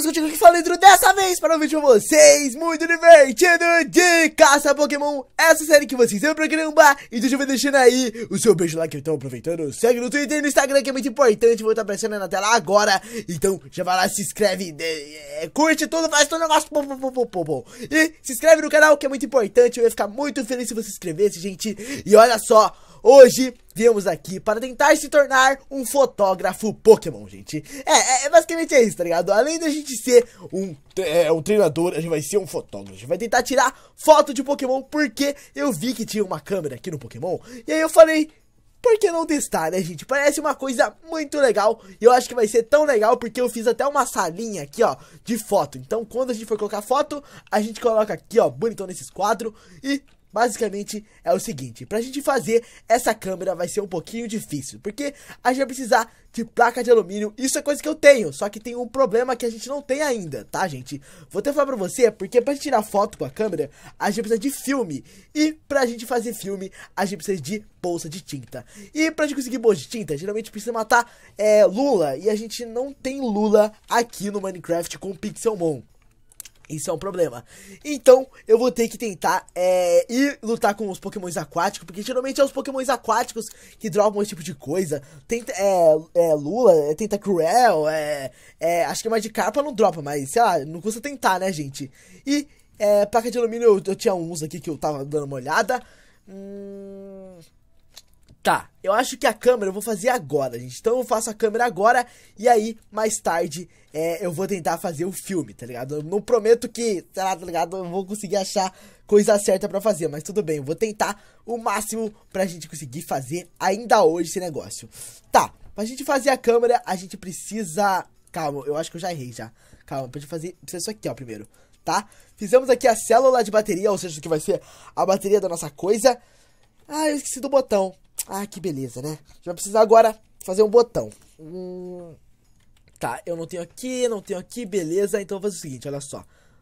amigos, contigo aqui Falidro dessa vez para um vídeo com vocês muito divertido de caça Pokémon, essa série que vocês sempre caramba, então já vai deixando aí o seu beijo lá que eu tô aproveitando, segue no Twitter e no Instagram que é muito importante, vou estar aparecendo na tela agora, então já vai lá, se inscreve, é, curte tudo, faz todo o negócio, e se inscreve no canal que é muito importante, eu ia ficar muito feliz se você se inscrevesse gente, e olha só, Hoje viemos aqui para tentar se tornar um fotógrafo Pokémon, gente. É, é, é basicamente é isso, tá ligado? Além da gente ser um, é, um treinador, a gente vai ser um fotógrafo. A gente vai tentar tirar foto de Pokémon porque eu vi que tinha uma câmera aqui no Pokémon. E aí eu falei, por que não testar, né, gente? Parece uma coisa muito legal. E eu acho que vai ser tão legal porque eu fiz até uma salinha aqui, ó, de foto. Então, quando a gente for colocar foto, a gente coloca aqui, ó, bonitão nesses quadros. E Basicamente é o seguinte, pra gente fazer essa câmera vai ser um pouquinho difícil, porque a gente vai precisar de placa de alumínio, isso é coisa que eu tenho, só que tem um problema que a gente não tem ainda, tá gente? Vou até falar pra você, porque pra gente tirar foto com a câmera, a gente precisa de filme, e pra gente fazer filme, a gente precisa de bolsa de tinta. E pra gente conseguir bolsa de tinta, geralmente precisa matar é, Lula, e a gente não tem Lula aqui no Minecraft com Pixelmon. Isso é um problema. Então, eu vou ter que tentar é, ir lutar com os pokémons aquáticos, porque geralmente é os pokémons aquáticos que drogam esse tipo de coisa. Tenta, é, é, Lula, é, tenta Cruel, é, é, acho que é mais de Carpa não dropa, mas sei lá, não custa tentar, né, gente? E é, placa de alumínio, eu, eu, tinha uns aqui que eu tava dando uma olhada. Hum... Tá, eu acho que a câmera eu vou fazer agora, gente. Então eu faço a câmera agora e aí, mais tarde, é, eu vou tentar fazer o filme, tá ligado? Eu não prometo que, sei lá, tá ligado? Eu vou conseguir achar coisa certa para fazer, mas tudo bem, eu vou tentar o máximo pra gente conseguir fazer ainda hoje esse negócio. Tá, pra gente fazer a câmera, a gente precisa. Calma, eu acho que eu já errei já. Calma, pra gente fazer. Precisa isso aqui, ó, primeiro, tá? Fizemos aqui a célula de bateria, ou seja, que vai ser a bateria da nossa coisa. Ah, eu esqueci do botão. Ah, que beleza, né? A gente vai precisar agora fazer um botão. Hum... Tá, eu não tenho aqui, não tenho aqui, beleza. Então eu vou fazer o seguinte, olha só.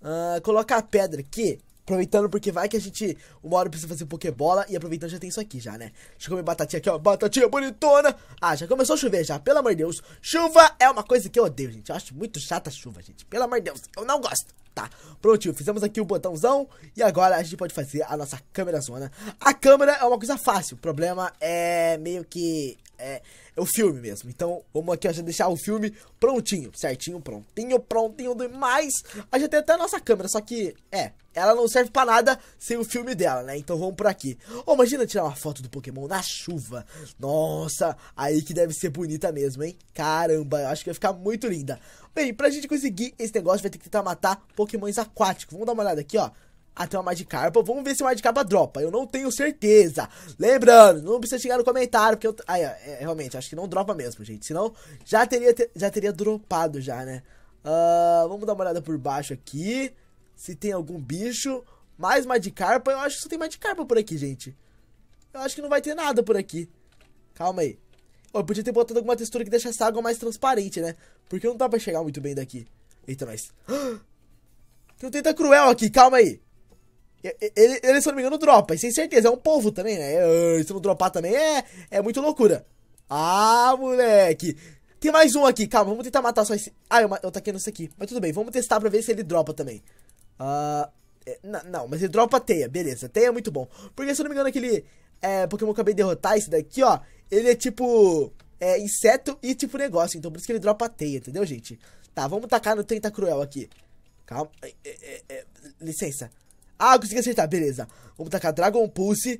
Uh, ah, colocar a pedra aqui Aproveitando, porque vai que a gente uma hora precisa fazer Pokébola. E aproveitando, já tem isso aqui já, né? Deixa eu comer batatinha aqui, ó. Batatinha bonitona. Ah, já começou a chover já, pelo amor de Deus. Chuva é uma coisa que eu odeio, gente. Eu acho muito chata a chuva, gente. Pelo amor de Deus, eu não gosto. Tá, prontinho, fizemos aqui o botãozão e agora a gente pode fazer a nossa câmera zona. A câmera é uma coisa fácil, o problema é meio que... É, o filme mesmo. Então, vamos aqui ó, já deixar o filme prontinho, certinho, prontinho, prontinho demais. A gente tem até a nossa câmera, só que, é, ela não serve pra nada sem o filme dela, né? Então vamos por aqui. Oh, imagina tirar uma foto do Pokémon na chuva. Nossa, aí que deve ser bonita mesmo, hein? Caramba, eu acho que vai ficar muito linda. Bem, pra gente conseguir esse negócio, vai ter que tentar matar Pokémons aquáticos. Vamos dar uma olhada aqui, ó até uma carpa, Vamos ver se o carpa dropa. Eu não tenho certeza. Lembrando, não precisa chegar no comentário, porque eu. é, é, realmente, acho que não dropa mesmo, gente. Senão, já teria, já teria dropado já, né? Uh, vamos dar uma olhada por baixo aqui. Se tem algum bicho. Mais carpa. Eu acho que só tem carpa por aqui, gente. Eu acho que não vai ter nada por aqui. Calma aí. Eu podia ter botado alguma textura que deixasse a água mais transparente, né? Porque não dá pra chegar muito bem daqui. Eita, nós. Tem um tenta cruel aqui, calma aí. É, é, ele, ele, se eu não me engano, dropa. E sem certeza, é um povo também, né? É, se não dropar também é, é muito loucura. Ah, moleque. Tem mais um aqui, calma, vamos tentar matar só esse. Ah, eu, eu taquei nesse aqui. Mas tudo bem, vamos testar pra ver se ele dropa também. Ah. Não, não, mas ele dropa teia, beleza. Teia é muito bom. Porque se eu não me engano, aquele é, Pokémon que eu acabei de derrotar, esse daqui, ó. Ele é tipo. É, inseto e tipo negócio. Então por isso que ele dropa teia, entendeu, gente? Tá, vamos tacar no Tenta Cruel aqui. Calma. É, licença. Ah, eu consegui acertar, beleza. Vamos tacar Dragon Pulse.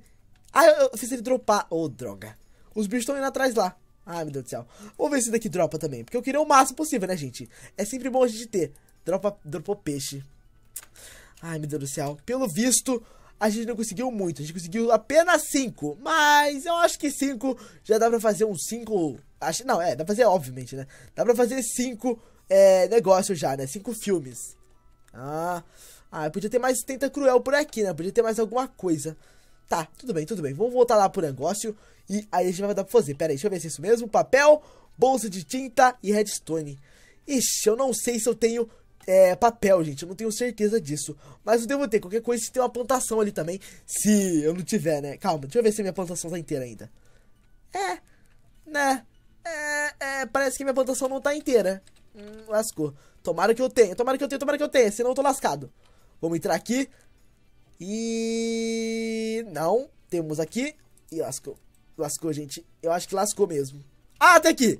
Ah, eu, eu fiz ele dropar. Ô, oh, droga. Os bichos estão indo atrás lá. Ai, meu Deus do céu. Vamos ver se daqui dropa também. Porque eu queria o máximo possível, né, gente? É sempre bom a gente ter. Dropa, dropou peixe. Ai, meu Deus do céu. Pelo visto, a gente não conseguiu muito. A gente conseguiu apenas 5. Mas eu acho que 5 já dá pra fazer uns 5. Acho, não, é, dá pra fazer, obviamente, né? Dá pra fazer 5 é, negócios já, né? 5 filmes. Ah. Ah, podia ter mais tenta cruel por aqui, né? Podia ter mais alguma coisa. Tá, tudo bem, tudo bem. Vamos voltar lá pro negócio. E aí a gente vai dar pra fazer. Pera aí, deixa eu ver se é isso mesmo. Papel, bolsa de tinta e redstone. Ixi, eu não sei se eu tenho é, papel, gente. Eu não tenho certeza disso. Mas eu devo ter. Qualquer coisa se tem uma plantação ali também. Se eu não tiver, né? Calma, deixa eu ver se minha plantação tá inteira ainda. É, né? É, é, parece que minha plantação não tá inteira. Hum, lascou. Tomara que eu tenha, tomara que eu tenha, tomara que eu tenha. Senão eu tô lascado. Vamos entrar aqui. E... Não. Temos aqui. E lascou. Lascou, gente. Eu acho que lascou mesmo. Ah, até aqui.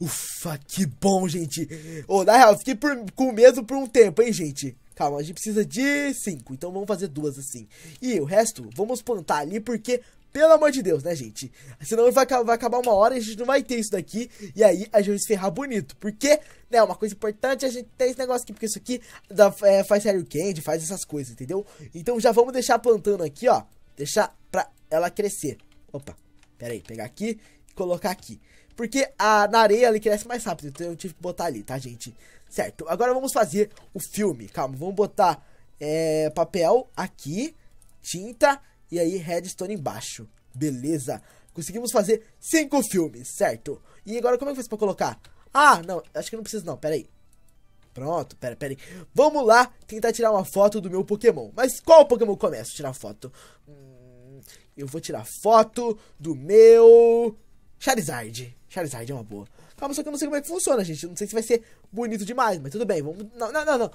Ufa, que bom, gente. Ô, oh, na real, fiquei por, com medo por um tempo, hein, gente. Calma, a gente precisa de cinco. Então vamos fazer duas assim. E o resto, vamos plantar ali porque pelo amor de Deus, né, gente? Senão vai, vai acabar uma hora e a gente não vai ter isso daqui. E aí a gente vai se ferrar bonito. Porque, né, uma coisa importante é a gente ter esse negócio aqui. Porque isso aqui dá, é, faz Harry candy, faz essas coisas, entendeu? Então já vamos deixar plantando aqui, ó. Deixar pra ela crescer. Opa, pera aí. Pegar aqui e colocar aqui. Porque a, na areia ele cresce mais rápido. Então eu tive que botar ali, tá, gente? Certo. Agora vamos fazer o filme. Calma, vamos botar é, papel aqui. Tinta e aí Redstone embaixo. Beleza. Conseguimos fazer cinco filmes, certo? E agora como é que faz pra colocar? Ah, não, acho que não precisa não, peraí. Pronto, pera, pera aí. Vamos lá tentar tirar uma foto do meu Pokémon. Mas qual Pokémon eu começo a tirar foto? Hum, eu vou tirar foto do meu... Charizard. Charizard é uma boa. Calma, só que eu não sei como é que funciona, gente. Eu não sei se vai ser bonito demais, mas tudo bem. Vamos... Não, não, não, não.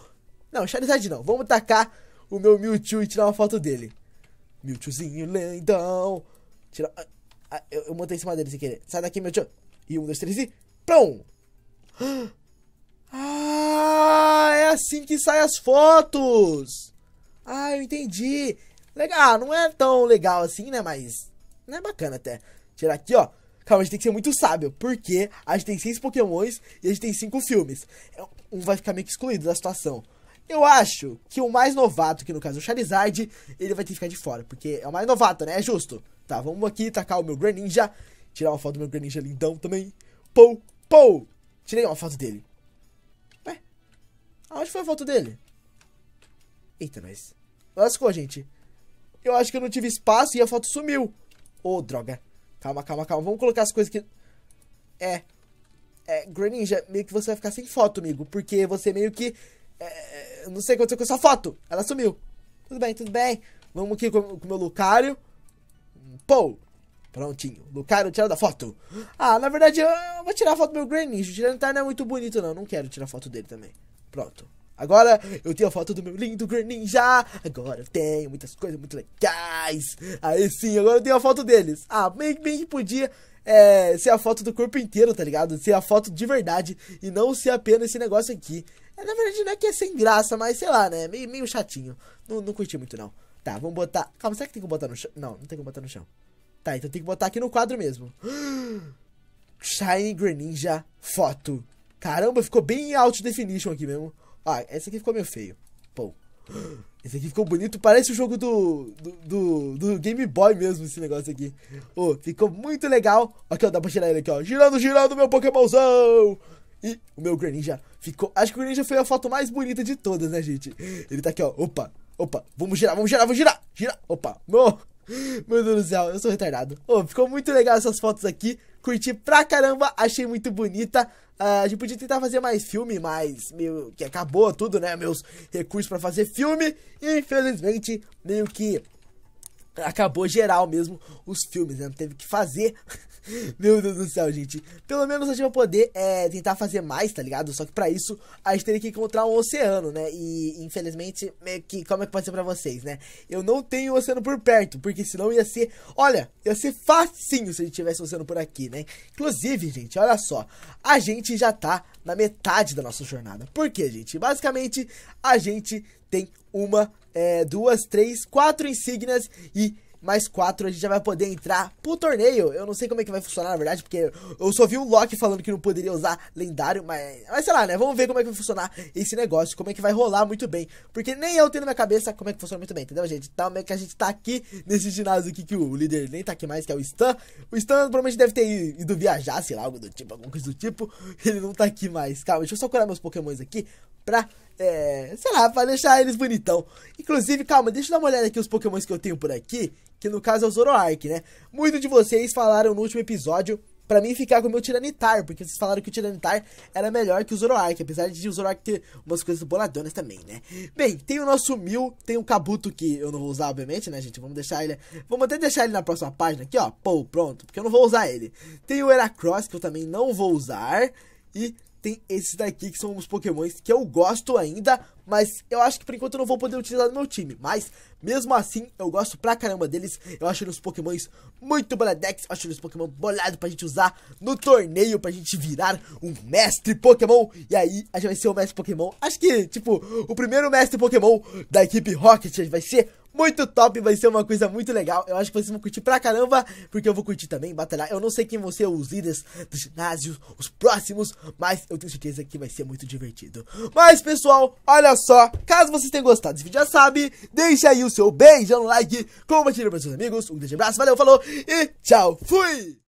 Não, Charizard não. Vamos tacar o meu Mewtwo e tirar uma foto dele. Meu tiozinho lendão. Tira. Ah, ah, eu, eu montei em cima dele sem querer. Sai daqui, meu tio. E um, dois, três e. Plum! Ah, é assim que saem as fotos! Ah, eu entendi. Legal, ah, não é tão legal assim, né? Mas. Não é bacana até. Tirar aqui, ó. Calma, a gente tem que ser muito sábio, porque a gente tem seis pokémons e a gente tem cinco filmes. É, um vai ficar meio que excluído da situação. Eu acho que o mais novato, que no caso é o Charizard, ele vai ter que ficar de fora, porque é o mais novato, né? É justo. Tá, vamos aqui tacar o meu Greninja, tirar uma foto do meu Greninja lindão também. Pou, pou! Tirei uma foto dele. Ué? Aonde foi a foto dele? Eita, nós. Lascou, gente. Eu acho que eu não tive espaço e a foto sumiu. Ô, oh, droga. Calma, calma, calma. Vamos colocar as coisas que... É, é, Greninja, meio que você vai ficar sem foto, amigo, porque você meio que não sei o que aconteceu com essa foto. Ela sumiu. Tudo bem, tudo bem. Vamos aqui com o meu Lucario. Pou! Prontinho. Lucario, tira da foto. Ah, na verdade, eu vou tirar a foto do meu Greninja. O Tiranitar não é muito bonito, não. Não quero tirar foto dele também. Pronto. Agora eu tenho a foto do meu lindo Greninja. Agora eu tenho muitas coisas muito legais. Aí sim, agora eu tenho a foto deles. Ah, bem, bem que podia é, ser a foto do corpo inteiro, tá ligado? Ser a foto de verdade e não ser apenas esse negócio aqui. É, na verdade, não é que é sem graça, mas sei lá, né? Meio, meio chatinho. Não, não curti muito, não. Tá, vamos botar. Calma, será que tem que botar no chão? Não, não tem que botar no chão. Tá, então tem que botar aqui no quadro mesmo. Shiny Greninja foto. Caramba, ficou bem alto definition aqui mesmo. Ah, essa aqui ficou meio feio. Pô. Esse aqui ficou bonito, parece o jogo do, do, do, do Game Boy mesmo, esse negócio aqui. oh, ficou muito legal. Aqui, ó, dá pra girar ele aqui, ó. Girando, girando, meu Pokémonzão! E o meu Greninja ficou... Acho que o Greninja foi a foto mais bonita de todas, né, gente? Ele tá aqui, ó. Opa, opa. Vamos girar, vamos girar, vamos girar. Girar. Opa. Não. Meu Deus do céu, eu sou retardado. Oh, ficou muito legal essas fotos aqui. Curti pra caramba, achei muito bonita. Uh, a gente podia tentar fazer mais filme, mas meio que acabou tudo, né? Meus recursos para fazer filme. E, infelizmente, meio que acabou geral mesmo os filmes, né? Não teve que fazer. Meu Deus do céu, gente. Pelo menos a gente vai poder é, tentar fazer mais, tá ligado? Só que para isso a gente teria que encontrar um oceano, né? E infelizmente, que, como é que pode ser pra vocês, né? Eu não tenho um oceano por perto, porque senão ia ser. Olha, ia ser facinho se a gente tivesse um oceano por aqui, né? Inclusive, gente, olha só. A gente já tá na metade da nossa jornada. Por quê, gente? Basicamente, a gente tem uma, é, duas, três, quatro insígnias e mais quatro a gente já vai poder entrar pro torneio. Eu não sei como é que vai funcionar, na verdade, porque eu só vi o Loki falando que não poderia usar lendário, mas, mas sei lá, né? Vamos ver como é que vai funcionar esse negócio, como é que vai rolar muito bem. Porque nem eu tenho na minha cabeça como é que funciona muito bem, entendeu, gente? Então, como é que a gente tá aqui nesse ginásio aqui que o líder nem tá aqui mais, que é o Stan. O Stan provavelmente deve ter ido viajar, sei lá, algo do tipo, alguma coisa do tipo. Ele não tá aqui mais. Calma, deixa eu só curar meus pokémons aqui pra é, sei lá, pra deixar eles bonitão. Inclusive, calma, deixa eu dar uma olhada aqui os pokémons que eu tenho por aqui que no caso é o Zoroark, né? Muitos de vocês falaram no último episódio para mim ficar com o meu Tiranitar, porque vocês falaram que o Tiranitar era melhor que o Zoroark, apesar de o Zoroark ter umas coisas boladonas também, né? Bem, tem o nosso Mil, tem o Kabuto que eu não vou usar, obviamente, né, gente? Vamos deixar ele. Vamos até deixar ele na próxima página aqui, ó. Pô, pronto, porque eu não vou usar ele. Tem o Heracross, que eu também não vou usar. E tem esses daqui que são os pokémons que eu gosto ainda, mas eu acho que por enquanto eu não vou poder utilizar no meu time. Mas, mesmo assim, eu gosto pra caramba deles. Eu acho eles pokémons muito boladex, eu acho eles pokémon bolado pra gente usar no torneio, pra gente virar um mestre pokémon. E aí, a gente vai ser o mestre pokémon, acho que, tipo, o primeiro mestre pokémon da equipe Rocket vai ser muito top, vai ser uma coisa muito legal. Eu acho que vocês vão curtir pra caramba, porque eu vou curtir também, batalhar. Eu não sei quem vão ser os líderes do ginásio, os próximos, mas eu tenho certeza que vai ser muito divertido. Mas, pessoal, olha só, caso vocês tenham gostado desse vídeo, já sabe, deixa aí o seu beijão no like, compartilha para seus amigos, um grande abraço, valeu, falou e tchau, fui!